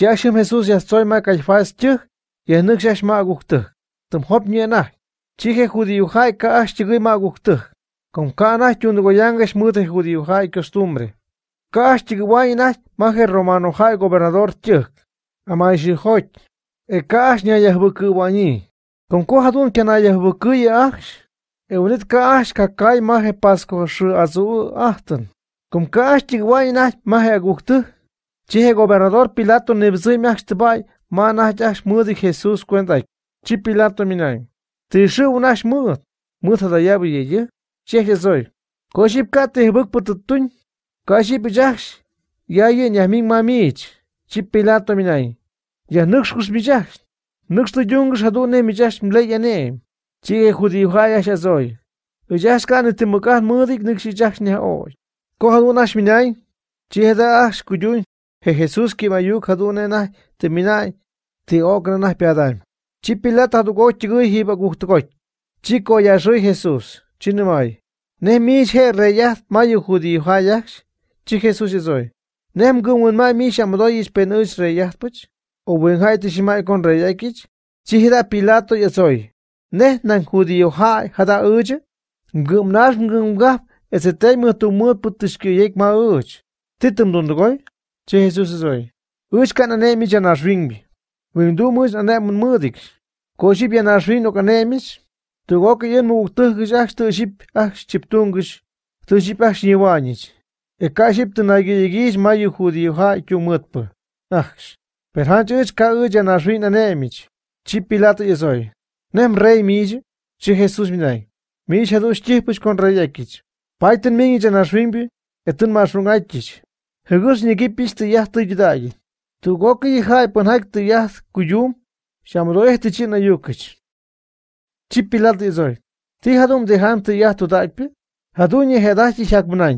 Jashim Jesus ya soy ma kalfas chih, ya nuk shash ma guktih. Tum hop nye nah. Chike judiu hai ka ash chigui ma guktih. Com canas chundu goyangas mute judiu hai costumbre. Ka ash chiguainas maje romano hai gobernador chih. Amai shihoch. E ka ash nya yahbuku wani. Com kohadun kena yahbuku ya ash. Eunit ka ash kakai maje pasko shi azu ahtan. Com ka ash chiguainas maje guktih. Chihe gobernador Pilato nebzi miaxtibai mana yax mudi Jesús cuenta chi Pilato minay. Tishi unash mud. Mutha da yabu yeye. Chehe soy. Koship kate buk pututun. Koship yax. Yaye nyahmin mamich. Chi Pilato minay. Ya nux kus mijax. Nux tu yungus hadu ne mijax mleyane. Chihe judihuaya ya soy. Uyax kane timukas mudik nixi yax ne hoy. Kohad unash minay. Chihe da ash kuyun. Jesús kibayuk hadunenah teminai te oknanah piadan. Chipilat hadugo chigui hiba guhtukoy. Chico yasui Jesús. Chinemai. Ne miche reya mayu judío hayax. Chi Jesús yesoy. Nem gumun ma misha modoy ispen uch reya puch. O buen hay tishimai con reya kich. Chihida pilato yesoy. Ne nan judío hay hada uche. Gumnash gumgap. Ese teimu tu mut putishkiyek ma uch. Titum dundugoy. Ce Jesus zoi. Își o que é a ringbi. Windu mus ane mun mudik. Kojib ya na rinok ane mici. Tu gok yen mu tuhgish ash tuhjip ash chiptungish. Tuhjip ash niwanich. E kaship tu nagi yigish mayu hudi ha o mutpa. Ash. Per hanch își ca își ya na rin ane mici. Ci é yezoi. Nem rei mici. Ce Jesus minai. Mici hadu o con rei akich. Paitan mingi ya na É Etun mashrung akich. Jögüsniki tiyajtıydayi. Tugoki jaipanjak tiyaj kuyum, xamroej tichina yukich. Chipilati izoy. Ti jadum dejan tiyaj tudakpi, jaduñi jedaji jakmunañ.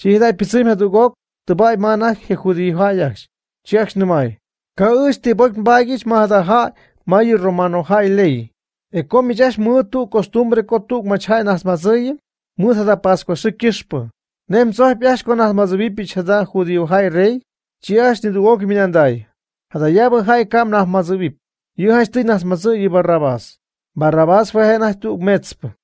Chihiday pisim jadugok, tibay manaj jejudijayax, chiax numay. Kaus tibok mbagich mahadaja mayi romano jai ley. Ekomi jax mutu costumbre kotuk machay nas mazayi, mutada pascua sikishpa. نم صاح پیش کن از مذهبی پیش هدان خودی و های ری چی اش نی دوگ می ندای هدا یا به های کام نه مذهبی یه هشتی نه مذهبی بر رباس بر رباس فه نه تو مذهب